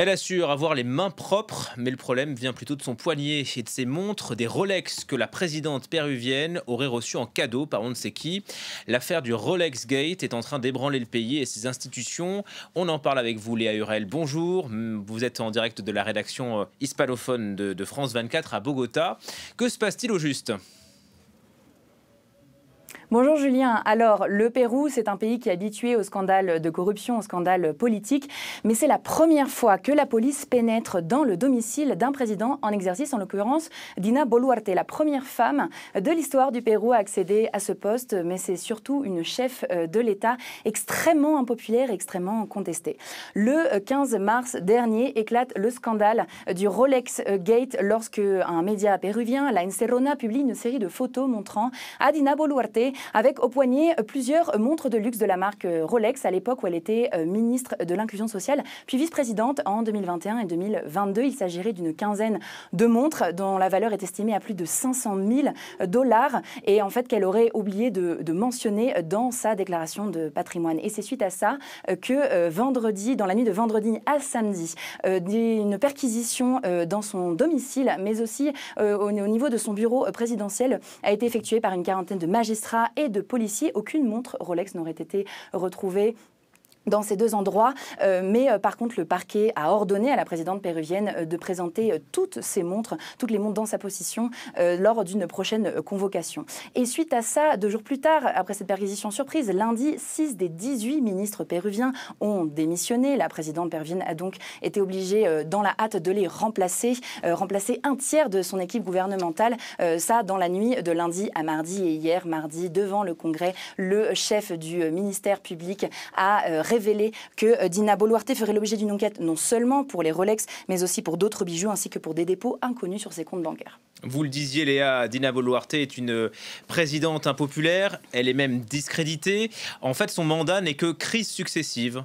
Elle assure avoir les mains propres, mais le problème vient plutôt de son poignet et de ses montres, des Rolex que la présidente péruvienne aurait reçues en cadeau par on ne sait qui. L'affaire du Rolex Gate est en train d'ébranler le pays et ses institutions. On en parle avec vous, Léa Hurel. Bonjour, vous êtes en direct de la rédaction euh, hispanophone de, de France 24 à Bogota. Que se passe-t-il au juste Bonjour Julien. Alors, le Pérou, c'est un pays qui est habitué aux scandales de corruption, aux scandales politiques, mais c'est la première fois que la police pénètre dans le domicile d'un président en exercice, en l'occurrence Dina Boluarte, la première femme de l'histoire du Pérou à accéder à ce poste, mais c'est surtout une chef euh, de l'État extrêmement impopulaire, extrêmement contestée. Le 15 euh, mars dernier éclate le scandale du Rolex euh, Gate lorsque un média péruvien, la Encerrona, publie une série de photos montrant Dina Boluarte avec au poignet euh, plusieurs montres de luxe de la marque euh, Rolex à l'époque où elle était euh, ministre de l'inclusion sociale, puis vice-présidente en 2021 et 2022. Il s'agirait d'une quinzaine de montres dont la valeur est estimée à plus de 500 000 dollars et en fait qu'elle aurait oublié de, mentionner dans sa déclaration de patrimoine. Et c'est suite à ça que vendredi, dans la nuit de vendredi à samedi, une perquisition dans son domicile, mais aussi au niveau de son bureau présidentiel, a été effectuée par une quarantaine de magistrats et de policiers. Aucune montre Rolex n'aurait été retrouvée dans ces deux endroits. Euh, mais euh, par contre, le parquet a ordonné à la présidente péruvienne euh, de présenter toutes ses montres, toutes les montres dans sa position lors d'une prochaine convocation. Et suite à ça, deux jours plus tard, après cette perquisition surprise, lundi, 6 des 18 ministres péruviens ont démissionné. La présidente péruvienne a donc été obligée, dans la hâte, de les remplacer, remplacer un tiers de son équipe gouvernementale. ça, dans la nuit de lundi à mardi et hier, mardi, devant le Congrès, le chef du ministère public a révélé révélé que euh, Dina Boluarte ferait l'objet d'une enquête non seulement pour les Rolex, mais aussi pour d'autres bijoux ainsi que pour des dépôts inconnus sur ses comptes bancaires. Vous le disiez, Léa, Dina Boluarte est une présidente impopulaire, elle est même discréditée. En fait, son mandat n'est que crise successive.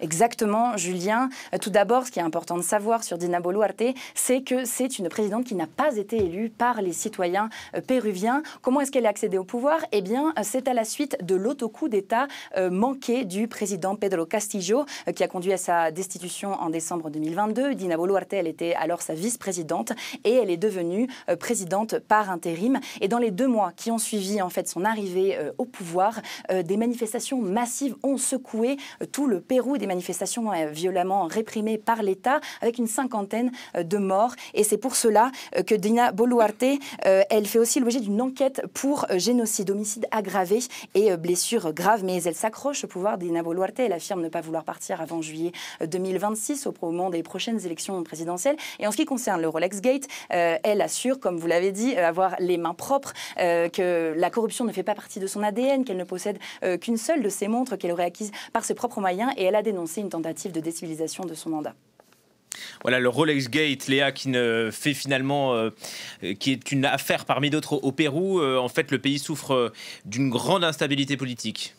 Exactement, Julien. Euh, tout d'abord, ce qui est important de savoir sur Dina Boluarte, c'est que c'est une présidente qui n'a pas été élue par les citoyens euh, péruviens. Comment est-ce qu'elle a accédée au pouvoir Eh bien, euh, c'est à la suite de l'autocoup d'État manqué du président Pedro Castillo, qui a conduit à sa destitution en décembre 2022. Dina Boluarte, elle était alors sa vice-présidente et elle est devenue présidente par intérim. Et dans les deux mois qui ont suivi en fait son arrivée au pouvoir, des manifestations massives ont secoué tout le Pérou. Des manifestations hein, violemment réprimées par l'État, avec une cinquantaine euh, de morts. Et c'est pour cela euh, que Dina Boluarte, euh, elle fait aussi l'objet d'une enquête pour génocide, homicide aggravé et blessures graves. Mais elle s'accroche au pouvoir. Dina Boluarte, elle affirme ne pas vouloir partir avant juillet 2026, au moment des prochaines élections présidentielles. Et en ce qui concerne le Rolex Gate, elle assure, comme vous l'avez dit, avoir les mains propres, que la corruption ne fait pas partie de son ADN, qu'elle ne possède qu'une seule de ses montres qu'elle aurait acquises par ses propres moyens. Et elle a des une tentative de décivilisation de son mandat. Voilà le Rolex Gate, Léa, qui ne fait finalement, euh, qui est une affaire parmi d'autres au Pérou. Euh, en fait, le pays souffre euh, d'une grande instabilité politique.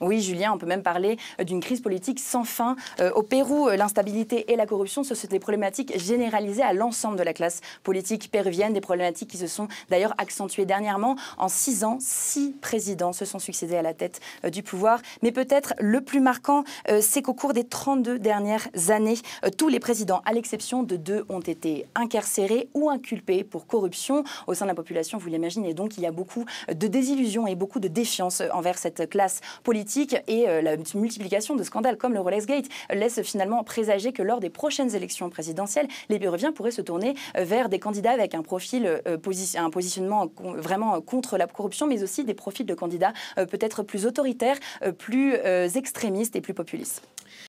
Oui, Julien, on peut même parler euh, d'une crise politique sans fin. Euh, au Pérou, euh, l'instabilité et la corruption, ce sont des problématiques généralisées à l'ensemble de la classe politique péruvienne, des problématiques qui se sont d'ailleurs accentuées dernièrement. En six ans, six présidents se sont succédés à la tête du pouvoir. Mais peut-être le plus marquant, c'est qu'au cours des 32 dernières années, tous les présidents, à l'exception de deux, ont été incarcérés ou inculpés pour corruption au sein de la population, vous l'imaginez. Donc il y a beaucoup de désillusion et beaucoup de défiance envers cette classe politique et euh, la multiplication de scandales comme le Rolex Gate laisse finalement présager que lors des prochaines élections présidentielles, les Péruviens pourraient se tourner euh, vers des candidats avec un profil, euh, un positionnement vraiment contre la corruption, mais aussi des profils de candidats peut-être plus autoritaires, plus extrémistes et plus populistes.